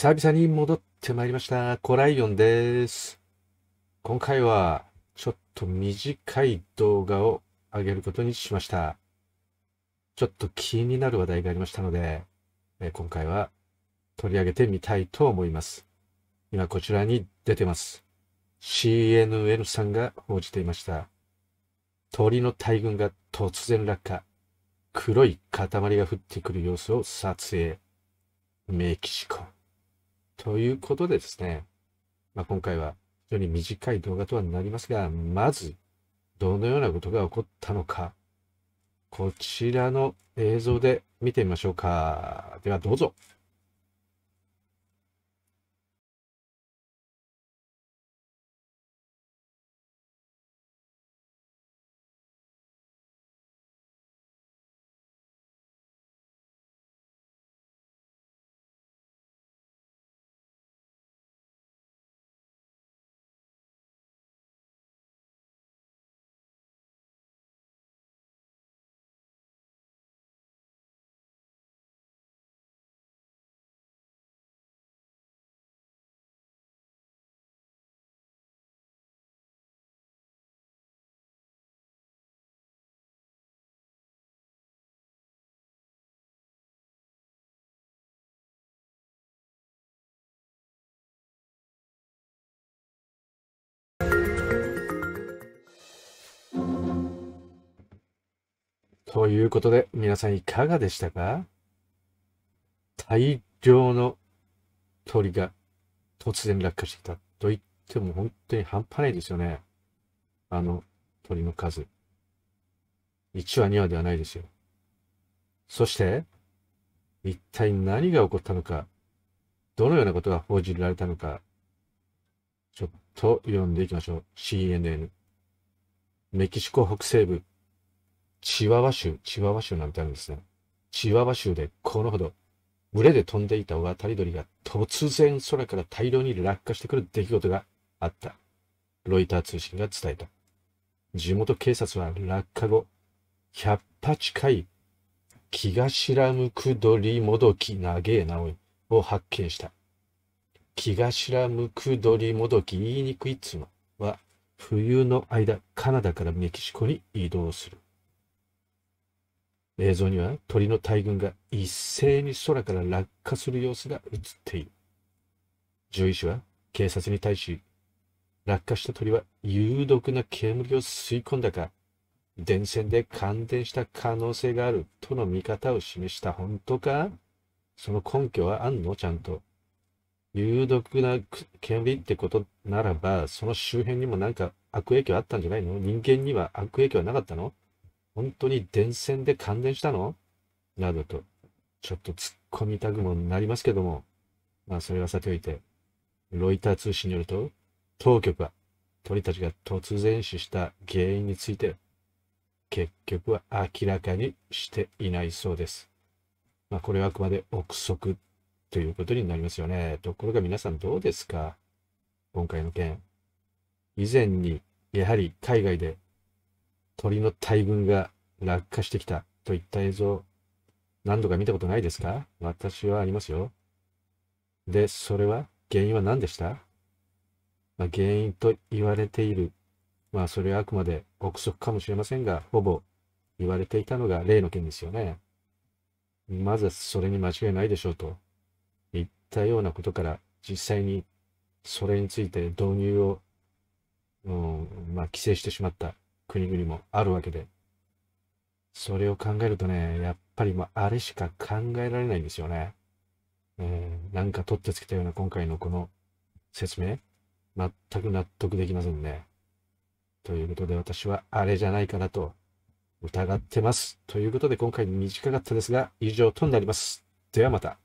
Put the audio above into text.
久々に戻ってまいりました。コライオンです。今回はちょっと短い動画を上げることにしました。ちょっと気になる話題がありましたので、え今回は取り上げてみたいと思います。今こちらに出てます。CNN さんが報じていました。鳥の大群が突然落下。黒い塊が降ってくる様子を撮影。メキシコ。ということでですね、まあ、今回は非常に短い動画とはなりますが、まず、どのようなことが起こったのか、こちらの映像で見てみましょうか。ではどうぞ。ということで、皆さんいかがでしたか大量の鳥が突然落下してきたと言っても本当に半端ないですよね。あの鳥の数。1羽2羽ではないですよ。そして、一体何が起こったのか、どのようなことが報じられたのか、ちょっと読んでいきましょう。CNN。メキシコ北西部チワワ州、チワワ州なんてあるんですね。チワワ州でこのほど、群れで飛んでいた渡り鳥が突然空から大量に落下してくる出来事があった。ロイター通信が伝えた。地元警察は落下後、100羽近い気がしらむくどりもどきなげえなおいを発見した。気がしらむくどりもどき言いにくいつ妻は冬の間カナダからメキシコに移動する。映像には鳥の大群が一斉に空から落下する様子が映っている。獣医師は警察に対し、落下した鳥は有毒な煙を吸い込んだか、電線で感電した可能性があるとの見方を示した。本当かその根拠はあんのちゃんと。有毒な煙ってことならば、その周辺にもなんか悪影響あったんじゃないの人間には悪影響はなかったの本当に電線で感電したのなどと、ちょっと突っ込みたくもなりますけども、まあそれはさておいて、ロイター通信によると、当局は鳥たちが突然死した原因について、結局は明らかにしていないそうです。まあこれはあくまで憶測ということになりますよね。ところが皆さんどうですか今回の件。以前にやはり海外で鳥の大群が落下してきたといった映像、何度か見たことないですか私はありますよ。で、それは原因は何でしたまあ、原因と言われている。まあ、それはあくまで憶測かもしれませんが、ほぼ言われていたのが例の件ですよね。まずはそれに間違いないでしょうと言ったようなことから、実際にそれについて導入を、うん、まあ、規制してしまった。国々もあるわけで、それを考えるとね、やっぱりまあれしか考えられないんですよね。えー、なんか取ってつけたような今回のこの説明、全く納得できませんね。ということで私はあれじゃないかなと疑ってます。ということで今回短かったですが以上となります。ではまた。